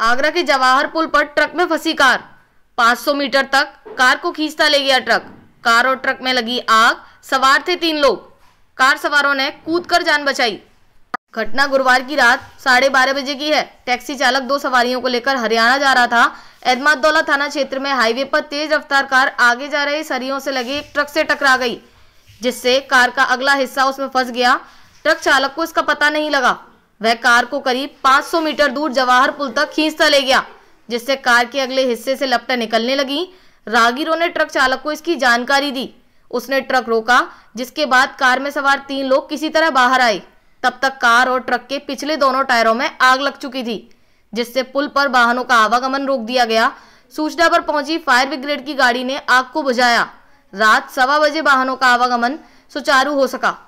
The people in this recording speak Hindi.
आगरा के जवाहर पुल पर ट्रक में फंसी कार 500 मीटर तक कार को खींचता ले गया ट्रक कार और ट्रक में लगी आग सवार थे तीन लोग कार सवारों ने कूद कर जान बचाई घटना गुरुवार की रात साढ़े बारह बजे की है टैक्सी चालक दो सवारियों को लेकर हरियाणा जा रहा था एहमादौला थाना क्षेत्र में हाईवे पर तेज रफ्तार कार आगे जा रहे सरियों से लगे एक ट्रक से टकरा गई जिससे कार का अगला हिस्सा उसमें फंस गया ट्रक चालक को इसका पता नहीं लगा वह कार को करीब 500 मीटर दूर जवाहर पुल तक खींचता ले गया जिससे कार के अगले हिस्से से लपटे निकलने लगी रागीरों ने ट्रक चालक को इसकी जानकारी दी उसने ट्रक रोका जिसके बाद कार में सवार तीन लोग किसी तरह बाहर आए तब तक कार और ट्रक के पिछले दोनों टायरों में आग लग चुकी थी जिससे पुल पर वाहनों का आवागमन रोक दिया गया सूचना पर पहुंची फायर ब्रिगेड की गाड़ी ने आग को बुझाया रात सवा बजे वाहनों का आवागमन सुचारू हो सका